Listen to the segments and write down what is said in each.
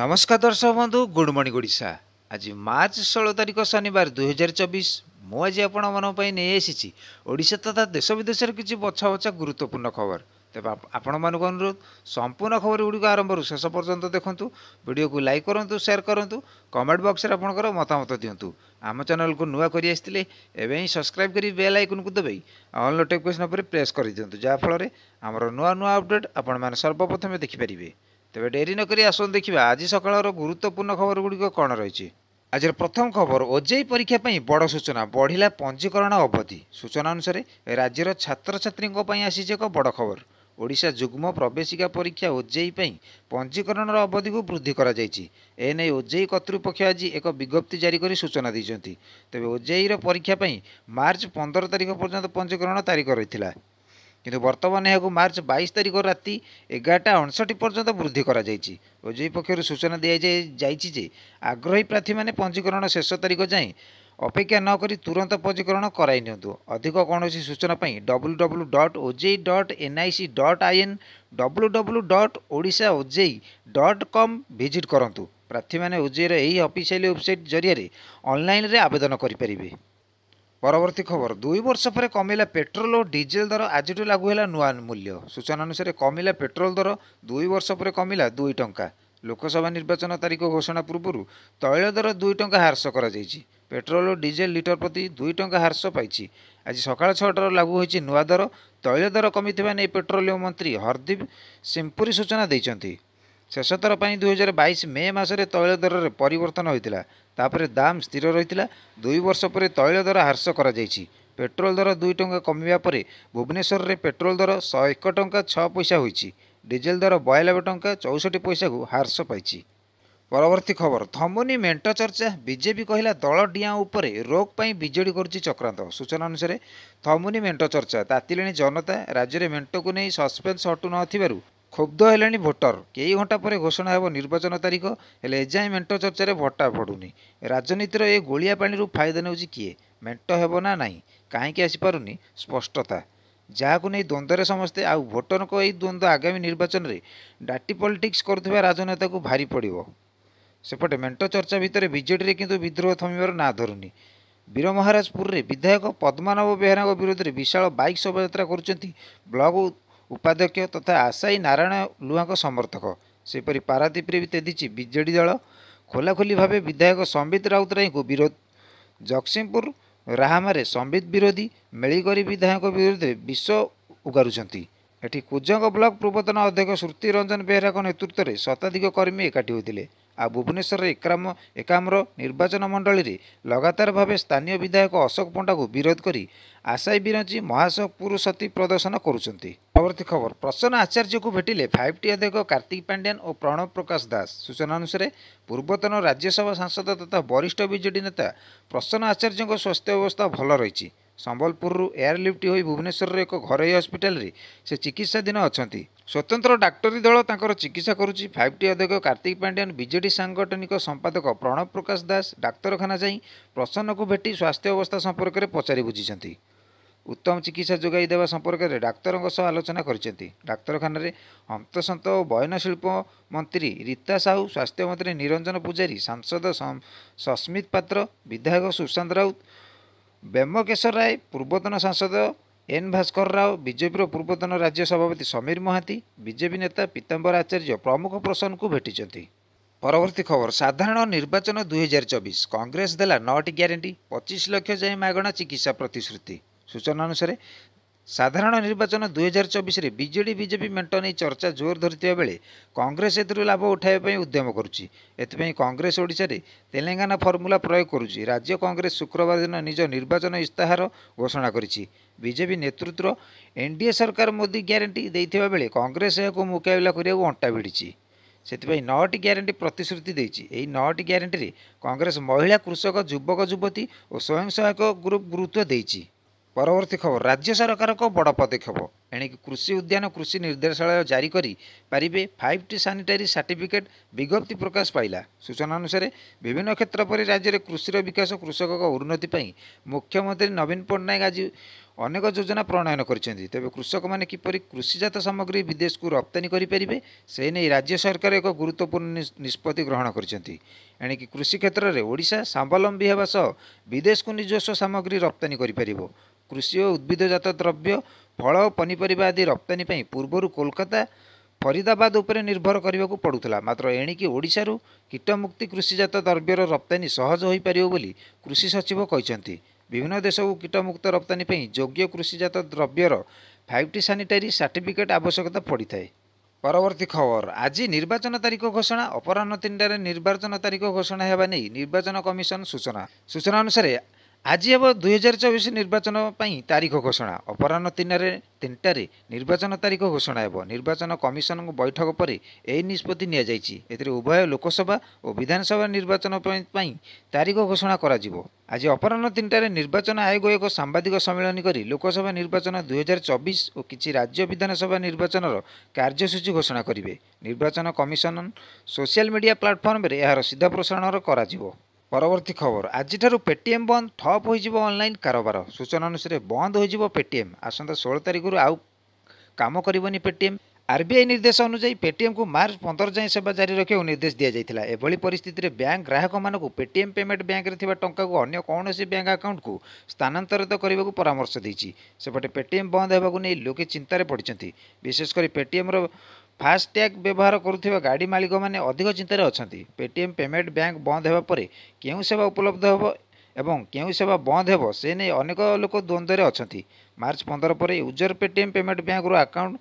ନମସ୍କାର ଦର୍ଶକ ବନ୍ଧୁ ଗୁଡ୍ ମର୍ଣ୍ଣିଂ ଓଡ଼ିଶା ଆଜି ମାର୍ଚ୍ଚ ଷୋହଳ ତାରିଖ ଶନିବାର ଦୁଇହଜାର ଚବିଶ ମୁଁ ଆଜି ଆପଣମାନଙ୍କ ପାଇଁ ନେଇ ଆସିଛି ଓଡ଼ିଶା ତଥା ଦେଶ ବିଦେଶରେ କିଛି ବଛା ବଛା ଗୁରୁତ୍ୱପୂର୍ଣ୍ଣ ଖବର ତେବେ ଆପଣମାନଙ୍କୁ ଅନୁରୋଧ ସମ୍ପୂର୍ଣ୍ଣ ଖବର ଗୁଡ଼ିକ ଆରମ୍ଭରୁ ଶେଷ ପର୍ଯ୍ୟନ୍ତ ଦେଖନ୍ତୁ ଭିଡ଼ିଓକୁ ଲାଇକ୍ କରନ୍ତୁ ସେୟାର କରନ୍ତୁ କମେଣ୍ଟ ବକ୍ସରେ ଆପଣଙ୍କର ମତାମତ ଦିଅନ୍ତୁ ଆମ ଚ୍ୟାନେଲକୁ ନୂଆ କରି ଆସିଥିଲେ ଏବେ ହିଁ ସବସ୍କ୍ରାଇବ୍ କରି ବେଲ୍ ଆଇକନ୍କୁ ଦେବେ ଅଲ୍ ନୋଟିଫିକେସନ୍ ଉପରେ ପ୍ରେସ୍ କରିଦିଅନ୍ତୁ ଯାହାଫଳରେ ଆମର ନୂଆ ନୂଆ ଅପଡ଼େଟ୍ ଆପଣମାନେ ସର୍ବପ୍ରଥମେ ଦେଖିପାରିବେ ତେବେ ଡେରି ନକରି ଆସନ୍ତୁ ଦେଖିବା ଆଜି ସକାଳର ଗୁରୁତ୍ୱପୂର୍ଣ୍ଣ ଖବର ଗୁଡ଼ିକ କ'ଣ ରହିଛି ଆଜିର ପ୍ରଥମ ଖବର ଓଜେଇ ପରୀକ୍ଷା ପାଇଁ ବଡ଼ ସୂଚନା ବଢ଼ିଲା ପଞ୍ଜୀକରଣ ଅବଧି ସୂଚନା ଅନୁସାରେ ରାଜ୍ୟର ଛାତ୍ରଛାତ୍ରୀଙ୍କ ପାଇଁ ଆସିଛି ଏକ ବଡ଼ ଖବର ଓଡ଼ିଶା ଯୁଗ୍ମ ପ୍ରବେଶିକା ପରୀକ୍ଷା ଓଜେଇ ପାଇଁ ପଞ୍ଜୀକରଣର ଅବଧିକୁ ବୃଦ୍ଧି କରାଯାଇଛି ଏନେଇ ଓଜେଇ କର୍ତ୍ତୃପକ୍ଷ ଆଜି ଏକ ବିଜ୍ଞପ୍ତି ଜାରି କରି ସୂଚନା ଦେଇଛନ୍ତି ତେବେ ଓଜେଇର ପରୀକ୍ଷା ପାଇଁ ମାର୍ଚ୍ଚ ପନ୍ଦର ତାରିଖ ପର୍ଯ୍ୟନ୍ତ ପଞ୍ଜୀକରଣ ତାରିଖ ରହିଥିଲା কিন্তু বর্তমানে ଏହାକୁ ମାର୍ଚ୍ଚ ବାଇଶ ତାରିଖ ରାତି ଏଗାରଟା ଅଣଷଠି ପର୍ଯ୍ୟନ୍ତ ବୃଦ୍ଧି କରାଯାଇଛି ଓଜେଇ ପକ୍ଷରୁ ସୂଚନା ଦିଆଯାଇଛି ଯେ ଆଗ୍ରହୀ ପ୍ରାର୍ଥୀମାନେ ପଞ୍ଜୀକରଣ ଶେଷ ତାରିଖ ଯାଏଁ ଅପେକ୍ଷା ନ କରି ତୁରନ୍ତ ପଞ୍ଜୀକରଣ କରାଇ ନିଅନ୍ତୁ ଅଧିକ କୌଣସି ସୂଚନା ପାଇଁ W W dot OJEE dot NIC dot IN W W dot Odisha OJEE dot com visit କରନ୍ତୁ ପ୍ରାର୍ଥୀମାନେ ଓଜେଇର ଏହି ଅଫିସିଆଲି ୱେବସାଇଟ୍ ଜରିଆରେ ଅନଲାଇନ୍ରେ ଆବେଦନ କରିପାରିବେ ପରବର୍ତ୍ତୀ ଖବର ଦୁଇ ବର୍ଷ ପରେ କମିଲା ପେଟ୍ରୋଲ ଓ ଡିଜେଲ ଦର ଆଜିଠୁ ଲାଗୁ ହେଲା ନୂଆ ମୂଲ୍ୟ ସୂଚନା ଅନୁସାରେ କମିଲା ପେଟ୍ରୋଲ ଦର ଦୁଇ ବର୍ଷ ପରେ କମିଲା ଦୁଇ ଟଙ୍କା ଲୋକସଭା ନିର୍ବାଚନ ତାରିଖ ଘୋଷଣା ପୂର୍ବରୁ ତୈଳ ଦର ଦୁଇ ଟଙ୍କା ହ୍ରାସ କରାଯାଇଛି ପେଟ୍ରୋଲ ଓ ଡିଜେଲ ଲିଟର ପ୍ରତି ଦୁଇ ଟଙ୍କା ହ୍ରାସ ପାଇଛି ଆଜି ସକାଳ ଛଅଟାରୁ ଲାଗୁ ହୋଇଛି ନୂଆ ଦର ତୈଳ ଦର କମିଥିବା ନେଇ ପେଟ୍ରୋଲିୟମ ମନ୍ତ୍ରୀ ହରଦୀପ ସିମ୍ପୁରୀ ସୂଚନା ଦେଇଛନ୍ତି ଶେଷଥର ପାଇଁ ଦୁଇହଜାର ବାଇଶ ମେ ମାସରେ ତୈଳ ଦରରେ ପରିବର୍ତ୍ତନ ହୋଇଥିଲା ତାପରେ ଦାମ୍ ସ୍ଥିର ରହିଥିଲା ଦୁଇ ବର୍ଷ ପରେ ତୈଳ ଦର ହ୍ରାସ କରାଯାଇଛି ପେଟ୍ରୋଲ ଦର ଦୁଇ ଟଙ୍କା କମିବା ପରେ ଭୁବନେଶ୍ୱରରେ ପେଟ୍ରୋଲ ଦର ଶହେ ଏକ ଟଙ୍କା ଛଅ ପଇସା ହୋଇଛି ଡିଜେଲ ଦର ବୟାନବେ ଟଙ୍କା ଚଉଷଠି ପଇସାକୁ ହ୍ରାସ ପାଇଛି ପରବର୍ତ୍ତୀ ଖବର ଧମୁନି ମେଣ୍ଟ ଚର୍ଚ୍ଚା ବିଜେପି କହିଲା ଦଳ ଡିଆଁ ଉପରେ ରୋକ ପାଇଁ ବିଜେଡ଼ି କରୁଛି ଚକ୍ରାନ୍ତ ସୂଚନା ଅନୁସାରେ ଧମୁନି ମେଣ୍ଟ ଚର୍ଚ୍ଚା ତାତିଲେଣି ଜନତା ରାଜ୍ୟରେ ମେଣ୍ଟକୁ ନେଇ ସସ୍ପେନ୍ସ ହଟୁ ନଥିବାରୁ କ୍ଷୁବ୍ଧ ହେଲେଣି ଭୋଟର କେଇ ଘଣ୍ଟା ପରେ ଘୋଷଣା ହେବ ନିର୍ବାଚନ ତାରିଖ ହେଲେ ଏଯାଏଁ ମେଣ୍ଟ ଚର୍ଚ୍ଚାରେ ଭଟ୍ଟା ପଡ଼ୁନି ରାଜନୀତିର ଏ ଗୋଳିଆ ପାଣିରୁ ଫାଇଦା ନେଉଛି କିଏ ମେଣ୍ଟ ହେବ ନା ନାହିଁ କାହିଁକି ଆସିପାରୁନି ସ୍ପଷ୍ଟତା ଯାହାକୁ ନେଇ ଦ୍ୱନ୍ଦ୍ୱରେ ସମସ୍ତେ ଆଉ ଭୋଟରଙ୍କ ଏହି ଦ୍ୱନ୍ଦ୍ୱ ଆଗାମୀ ନିର୍ବାଚନରେ ଡାଟି ପଲିଟିକ୍ସ କରୁଥିବା ରାଜନେତାକୁ ଭାରି ପଡ଼ିବ ସେପଟେ ମେଣ୍ଟ ଚର୍ଚ୍ଚା ଭିତରେ ବିଜେଡ଼ିରେ କିନ୍ତୁ ବିଦ୍ରୋହ ଥମିବାର ନାଁ ଧରୁନି ବୀରମହାରାଜପୁରରେ ବିଧାୟକ ପଦ୍ମାନବ ବେହେରାଙ୍କ ବିରୋଧରେ ବିଶାଳ ବାଇକ୍ ଶୋଭାଯାତ୍ରା କରୁଛନ୍ତି ବ୍ଲକ୍ ଉପାଧ୍ୟକ୍ଷ ତଥା ଆଶାୟୀ ନାରାୟଣ ଲୁହାଙ୍କ ସମର୍ଥକ ସେହିପରି ପାରାଦୀପରେ ବି ତେଜିଛି ବିଜେଡ଼ି ଦଳ ଖୋଲାଖୋଲି ଭାବେ ବିଧାୟକ ସମ୍ବିତ ରାଉତରାୟଙ୍କୁ ବିରୋଧ ଜଗତସିଂହପୁର ରାହାମାରେ ସମ୍ବିତ ବିରୋଧୀ ମେଳିଗରି ବିଧାୟକ ବିରୋଧରେ ବିଷ ଉଗାରୁଛନ୍ତି ଏଠି କୁଜଙ୍ଗ ବ୍ଲକ ପୂର୍ବତନ ଅଧ୍ୟକ୍ଷ ଶ୍ରୁତି ରଞ୍ଜନ ବେହେରାଙ୍କ ନେତୃତ୍ୱରେ ଶତାଧିକ କର୍ମୀ ଏକାଠି ହୋଇଥିଲେ ଆଉ ଭୁବନେଶ୍ୱରରେ ଏକାମ ଏକାମ୍ର ନିର୍ବାଚନ ମଣ୍ଡଳୀରେ ଲଗାତାର ଭାବେ ସ୍ଥାନୀୟ ବିଧାୟକ ଅଶୋକ ପଣ୍ଡାକୁ ବିରୋଧ କରି ଆଶାୟ ବିରଞ୍ଜି ମହାସପୁର ସତୀ ପ୍ରଦର୍ଶନ କରୁଛନ୍ତି ପରବର୍ତ୍ତୀ ଖବର ପ୍ରସନ୍ନ ଆଚାର୍ଯ୍ୟଙ୍କୁ ଭେଟିଲେ ଫାଇଭ୍ ଟି ଅଧ୍ୟକ୍ଷ କାର୍ତ୍ତିକ ପାଣ୍ଡିଆନ ଓ ପ୍ରଣବ ପ୍ରକାଶ ଦାସ ସୂଚନା ଅନୁସାରେ ପୂର୍ବତନ ରାଜ୍ୟସଭା ସାଂସଦ ତଥା ବରିଷ୍ଠ ବିଜେଡ଼ି ନେତା ପ୍ରସନ୍ନ ଆଚାର୍ଯ୍ୟଙ୍କ ସ୍ୱାସ୍ଥ୍ୟ ଅବସ୍ଥା ଭଲ ରହିଛି ସମ୍ବଲପୁରରୁ ଏୟାରଲିଫ୍ଟ ହୋଇ ଭୁବନେଶ୍ୱରର ଏକ ଘରୋଇ ହସ୍ପିଟାଲରେ ସେ ଚିକିତ୍ସାଧୀନ ଅଛନ୍ତି ସ୍ୱତନ୍ତ୍ର ଡାକ୍ତରୀ ଦଳ ତାଙ୍କର ଚିକିତ୍ସା କରୁଛି ଫାଇଭ୍ ଟି ଅଧ୍ୟକ୍ଷ କାର୍ତ୍ତିକ ପାଣ୍ଡିଆନ୍ ବିଜେଡ଼ି ସାଙ୍ଗଠନିକ ସମ୍ପାଦକ ପ୍ରଣବ ପ୍ରକାଶ ଦାସ ଡାକ୍ତରଖାନା ଯାଇ ପ୍ରସନ୍ନକୁ ଭେଟି ସ୍ୱାସ୍ଥ୍ୟ ଅବସ୍ଥା ସମ୍ପର୍କରେ ପଚାରି ବୁଝିଛନ୍ତି ଉତ୍ତମ ଚିକିତ୍ସା ଯୋଗାଇ ଦେବା ସମ୍ପର୍କରେ ଡାକ୍ତରଙ୍କ ସହ ଆଲୋଚନା କରିଛନ୍ତି ଡାକ୍ତରଖାନାରେ ଅନ୍ତଃସନ୍ତ ଓ ବୟନଶିଳ୍ପ ମନ୍ତ୍ରୀ ରୀତା ସାହୁ ସ୍ୱାସ୍ଥ୍ୟମନ୍ତ୍ରୀ ନିରଞ୍ଜନ ପୂଜାରୀ ସାଂସଦ ସସ୍ମିତ ପାତ୍ର ବିଧାୟକ ସୁଶାନ୍ତ ରାଉତ ବେମକେଶ୍ୱର ରାୟ ପୂର୍ବତନ ସାଂସଦ ଏନ୍ ଭାସ୍କର ରାଓ ବିଜେପିର ପୂର୍ବତନ ରାଜ୍ୟ ସଭାପତି ସମୀର ମହାନ୍ତି ବିଜେପି ନେତା ପୀତାମ୍ବର ଆଚାର୍ଯ୍ୟ ପ୍ରମୁଖ ପ୍ରସନ୍ନଙ୍କୁ ଭେଟିଛନ୍ତି ପରବର୍ତ୍ତୀ ଖବର ସାଧାରଣ ନିର୍ବାଚନ ଦୁଇ ହଜାର ଚବିଶ କଂଗ୍ରେସ ଦେଲା ନଅଟି ଗ୍ୟାରେଣ୍ଟି ପଚିଶ ଲକ୍ଷ ଯାଏଁ ମାଗଣା ଚିକିତ୍ସା ପ୍ରତିଶ୍ରୁତି ସୂଚନା ଅନୁସାରେ ସାଧାରଣ ନିର୍ବାଚନ ଦୁଇହଜାର ଚବିଶରେ ବିଜେଡ଼ି ବିଜେପି ମେଣ୍ଟ ନେଇ ଚର୍ଚ୍ଚା ଜୋର ଧରିଥିବା ବେଳେ କଂଗ୍ରେସ ଏଥିରୁ ଲାଭ ଉଠାଇବା ପାଇଁ ଉଦ୍ୟମ କରୁଛି ଏଥିପାଇଁ କଂଗ୍ରେସ ଓଡ଼ିଶାରେ ତେଲେଙ୍ଗାନା ଫର୍ମୁଲା ପ୍ରୟୋଗ କରୁଛି ରାଜ୍ୟ କଂଗ୍ରେସ ଶୁକ୍ରବାର ଦିନ ନିଜ ନିର୍ବାଚନ ଇସ୍ତାହାର ଘୋଷଣା କରିଛି ବିଜେପି ନେତୃତ୍ୱର ଏନ୍ଡିଏ ସରକାର ମୋଦି ଗ୍ୟାରେଣ୍ଟି ଦେଇଥିବା ବେଳେ କଂଗ୍ରେସ ଏହାକୁ ମୁକାବିଲା କରିବାକୁ ଅଣ୍ଟା ଭିଡ଼ିଛି ସେଥିପାଇଁ ନଅଟି ଗ୍ୟାରେଣ୍ଟି ପ୍ରତିଶ୍ରୁତି ଦେଇଛି ଏହି ନଅଟି ଗ୍ୟାରେଣ୍ଟିରେ କଂଗ୍ରେସ ମହିଳା କୃଷକ ଯୁବକ ଯୁବତୀ ଓ ସ୍ୱୟଂସହାୟକ ଗ୍ରୁପ୍ ଗୁରୁତ୍ୱ ଦେଇଛି ପରବର୍ତ୍ତୀ ଖବର ରାଜ୍ୟ ସରକାରଙ୍କ ବଡ଼ ପଦକ୍ଷେପ ଏଣିକି କୃଷି ଉଦ୍ୟାନ କୃଷି ନିର୍ଦ୍ଦେଶାଳୟ ଜାରି କରି ପାରିବେ ଫାଇଭ୍ ଟି ସାନିଟାରୀ ସାର୍ଟିଫିକେଟ୍ ବିଜ୍ଞପ୍ତି ପ୍ରକାଶ ପାଇଲା ସୂଚନା ଅନୁସାରେ ବିଭିନ୍ନ କ୍ଷେତ୍ର ପରି ରାଜ୍ୟରେ କୃଷିର ବିକାଶ କୃଷକଙ୍କ ଉନ୍ନତି ପାଇଁ ମୁଖ୍ୟମନ୍ତ୍ରୀ ନବୀନ ପଟ୍ଟନାୟକ ଆଜି ଅନେକ ଯୋଜନା ପ୍ରଣୟନ କରିଛନ୍ତି ତେବେ କୃଷକମାନେ କିପରି କୃଷିଜାତ ସାମଗ୍ରୀ ବିଦେଶକୁ ରପ୍ତାନୀ କରିପାରିବେ ସେ ନେଇ ରାଜ୍ୟ ସରକାର ଏକ ଗୁରୁତ୍ୱପୂର୍ଣ୍ଣ ନିଷ୍ପତ୍ତି ଗ୍ରହଣ କରିଛନ୍ତି ଏଣିକି କୃଷି କ୍ଷେତ୍ରରେ ଓଡ଼ିଶା ସ୍ୱାବଲମ୍ବୀ ହେବା ସହ ବିଦେଶକୁ ନିଜସ୍ୱ ସାମଗ୍ରୀ ରପ୍ତାନୀ କରିପାରିବ କୃଷି ଓ ଉଦ୍ଭିଦଜାତ ଦ୍ରବ୍ୟ ଫଳ ଓ ପନିପରିବା ଆଦି ରପ୍ତାନୀ ପାଇଁ ପୂର୍ବରୁ କୋଲକାତା ଫରିଦାବାଦ ଉପରେ ନିର୍ଭର କରିବାକୁ ପଡ଼ୁଥିଲା ମାତ୍ର ଏଣିକି ଓଡ଼ିଶାରୁ କୀଟମୁକ୍ତି କୃଷିଜାତ ଦ୍ରବ୍ୟର ରପ୍ତାନୀ ସହଜ ହୋଇପାରିବ ବୋଲି କୃଷି ସଚିବ କହିଛନ୍ତି ବିଭିନ୍ନ ଦେଶକୁ କୀଟମୁକ୍ତ ରପ୍ତାନୀ ପାଇଁ ଯୋଗ୍ୟ କୃଷିଜାତ ଦ୍ରବ୍ୟର ଫାଇଭ୍ ଟି ସାନିଟାରୀ ସାର୍ଟିଫିକେଟ୍ ଆବଶ୍ୟକତା ପଡ଼ିଥାଏ ପରବର୍ତ୍ତୀ ଖବର ଆଜି ନିର୍ବାଚନ ତାରିଖ ଘୋଷଣା ଅପରାହ୍ନ ତିନିଟାରେ ନିର୍ବାଚନ ତାରିଖ ଘୋଷଣା ହେବା ନେଇ ନିର୍ବାଚନ କମିଶନ ସୂଚନା ସୂଚନା ଅନୁସାରେ ଆଜି ହେବ ଦୁଇହଜାର ଚବିଶ ନିର୍ବାଚନ ପାଇଁ ତାରିଖ ଘୋଷଣା ଅପରାହ୍ନ ତିନିରେ ତିନିଟାରେ ନିର୍ବାଚନ ତାରିଖ ଘୋଷଣା ହେବ ନିର୍ବାଚନ କମିଶନଙ୍କ ବୈଠକ ପରେ ଏହି ନିଷ୍ପତ୍ତି ନିଆଯାଇଛି ଏଥିରେ ଉଭୟ ଲୋକସଭା ଓ ବିଧାନସଭା ନିର୍ବାଚନ ପାଇଁ ତାରିଖ ଘୋଷଣା କରାଯିବ ଆଜି ଅପରାହ୍ନ ତିନିଟାରେ ନିର୍ବାଚନ ଆୟୋଗ ଏକ ସାମ୍ବାଦିକ ସମ୍ମିଳନୀ କରି ଲୋକସଭା ନିର୍ବାଚନ ଦୁଇହଜାର ଚବିଶ ଓ କିଛି ରାଜ୍ୟ ବିଧାନସଭା ନିର୍ବାଚନର କାର୍ଯ୍ୟସୂଚୀ ଘୋଷଣା କରିବେ ନିର୍ବାଚନ କମିଶନ ସୋସିଆଲ ମିଡ଼ିଆ ପ୍ଲାଟଫର୍ମରେ ଏହାର ସିଧା ପ୍ରସାରଣ କରାଯିବ ପରବର୍ତ୍ତୀ ଖବର ଆଜିଠାରୁ ପେଟିଏମ୍ ବନ୍ଦ ଠପ୍ ହୋଇଯିବ ଅନଲାଇନ୍ କାରବାର ସୂଚନା ଅନୁସାରେ ବନ୍ଦ ହୋଇଯିବ ପେଟିଏମ୍ ଆସନ୍ତା ଷୋହଳ ତାରିଖରୁ ଆଉ କାମ କରିବନି ପେଟିଏମ୍ ଆର୍ବିଆଇ ନିର୍ଦ୍ଦେଶ ଅନୁଯାୟୀ ପେଟିଏମ୍କୁ ମାର୍ଚ୍ଚ ପନ୍ଦର ଯାଏଁ ସେବା ଜାରି ରଖିବାକୁ ନିର୍ଦ୍ଦେଶ ଦିଆଯାଇଥିଲା ଏଭଳି ପରିସ୍ଥିତିରେ ବ୍ୟାଙ୍କ ଗ୍ରାହକମାନଙ୍କୁ ପେଟିଏମ୍ ପେମେଣ୍ଟ ବ୍ୟାଙ୍କରେ ଥିବା ଟଙ୍କାକୁ ଅନ୍ୟ କୌଣସି ବ୍ୟାଙ୍କ ଆକାଉଣ୍ଟକୁ ସ୍ଥାନାନ୍ତରିତ କରିବାକୁ ପରାମର୍ଶ ଦେଇଛି ସେପଟେ ପେଟିଏମ୍ ବନ୍ଦ ହେବାକୁ ନେଇ ଲୋକେ ଚିନ୍ତାରେ ପଡ଼ିଛନ୍ତି ବିଶେଷ କରି ପେଟିଏମ୍ର ଫାସ୍ଟ୍ୟାଗ୍ ବ୍ୟବହାର କରୁଥିବା ଗାଡ଼ି ମାଲିକମାନେ ଅଧିକ ଚିନ୍ତାରେ ଅଛନ୍ତି ପେଟିଏମ୍ ପେମେଣ୍ଟ ବ୍ୟାଙ୍କ ବନ୍ଦ ହେବା ପରେ କେଉଁ ସେବା ଉପଲବ୍ଧ ହେବ ଏବଂ କେଉଁ ସେବା ବନ୍ଦ ହେବ ସେ ନେଇ ଅନେକ ଲୋକ ଦ୍ୱନ୍ଦ୍ୱରେ ଅଛନ୍ତି ମାର୍ଚ୍ଚ ପନ୍ଦର ପରେ ୟୁଜର୍ ପେଟିଏମ୍ ପେମେଣ୍ଟ ବ୍ୟାଙ୍କର ଆକାଉଣ୍ଟ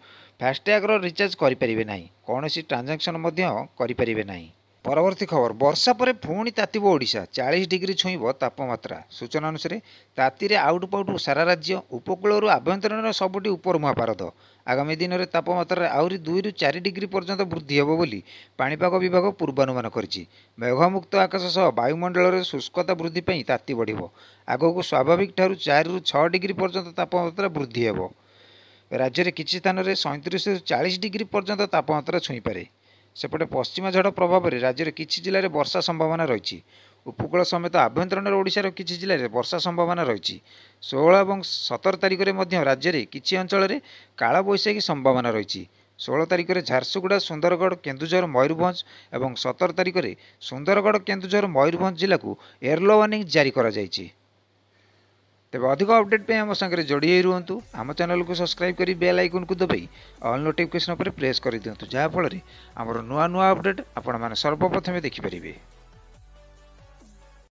ଫାସ୍ଟ୍ୟାଗ୍ର ରିଚାର୍ଜ କରିପାରିବେ ନାହିଁ କୌଣସି ଟ୍ରାଞ୍ଜାକ୍ସନ୍ ମଧ୍ୟ କରିପାରିବେ ନାହିଁ ପରବର୍ତ୍ତୀ ଖବର ବର୍ଷା ପରେ ପୁଣି ତାତିବ ଓଡ଼ିଶା ଚାଳିଶ ଡିଗ୍ରୀ ଛୁଇଁବ ତାପମାତ୍ରା ସୂଚନା ଅନୁସାରେ ତାତିରେ ଆଉଟୁ ପାଉଟୁ ସାରା ରାଜ୍ୟ ଉପକୂଳରୁ ଆଭ୍ୟନ୍ତରୀଣର ସବୁଠି ଉପର ମହାପାରଦ ଆଗାମୀ ଦିନରେ ତାପମାତ୍ରାରେ ଆହୁରି ଦୁଇରୁ ଚାରି ଡିଗ୍ରୀ ପର୍ଯ୍ୟନ୍ତ ବୃଦ୍ଧି ହେବ ବୋଲି ପାଣିପାଗ ବିଭାଗ ପୂର୍ବାନୁମାନ କରିଛି ମେଘମୁକ୍ତ ଆକାଶ ସହ ବାୟୁମଣ୍ଡଳରେ ଶୁଷ୍କତା ବୃଦ୍ଧି ପାଇଁ ତାତି ବଢ଼ିବ ଆଗକୁ ସ୍ୱାଭାବିକ ଠାରୁ ଚାରିରୁ ଛଅ ଡିଗ୍ରୀ ପର୍ଯ୍ୟନ୍ତ ତାପମାତ୍ରା ବୃଦ୍ଧି ହେବ ରାଜ୍ୟରେ କିଛି ସ୍ଥାନରେ ସଇଁତିରିଶରୁ ଚାଳିଶ ଡିଗ୍ରୀ ପର୍ଯ୍ୟନ୍ତ ତାପମାତ୍ରା ଛୁଇଁପାରେ ସେପଟେ ପଶ୍ଚିମ ଝଡ଼ ପ୍ରଭାବରେ ରାଜ୍ୟର କିଛି ଜିଲ୍ଲାରେ ବର୍ଷା ସମ୍ଭାବନା ରହିଛି ଉପକୂଳ ସମେତ ଆଭ୍ୟନ୍ତରୀଣରେ ଓଡ଼ିଶାର କିଛି ଜିଲ୍ଲାରେ ବର୍ଷା ସମ୍ଭାବନା ରହିଛି ଷୋହଳ ଏବଂ ସତର ତାରିଖରେ ମଧ୍ୟ ରାଜ୍ୟରେ କିଛି ଅଞ୍ଚଳରେ କାଳବୈଶାଖୀ ସମ୍ଭାବନା ରହିଛି ଷୋହଳ ତାରିଖରେ ଝାରସୁଗୁଡ଼ା ସୁନ୍ଦରଗଡ଼ କେନ୍ଦୁଝର ମୟୂରଭଞ୍ଜ ଏବଂ ସତର ତାରିଖରେ ସୁନ୍ଦରଗଡ଼ କେନ୍ଦୁଝର ମୟୂରଭଞ୍ଜ ଜିଲ୍ଲାକୁ ୟେଲୋ ୱାର୍ଣ୍ଣିଂ ଜାରି କରାଯାଇଛି ତେବେ ଅଧିକ ଅପଡେଟ୍ ପାଇଁ ଆମ ସାଙ୍ଗରେ ଯୋଡ଼ି ହୋଇ ରୁହନ୍ତୁ ଆମ ଚ୍ୟାନେଲକୁ ସବସ୍କ୍ରାଇବ୍ କରି ବେଲ୍ ଆଇକନ୍କୁ ଦବାଇ ଅଲ୍ ନୋଟିଫିକେସନ୍ ଉପରେ ପ୍ରେସ୍ କରିଦିଅନ୍ତୁ ଯାହାଫଳରେ ଆମର ନୂଆ ନୂଆ ଅପଡେଟ୍ ଆପଣମାନେ ସର୍ବପ୍ରଥମେ ଦେଖିପାରିବେ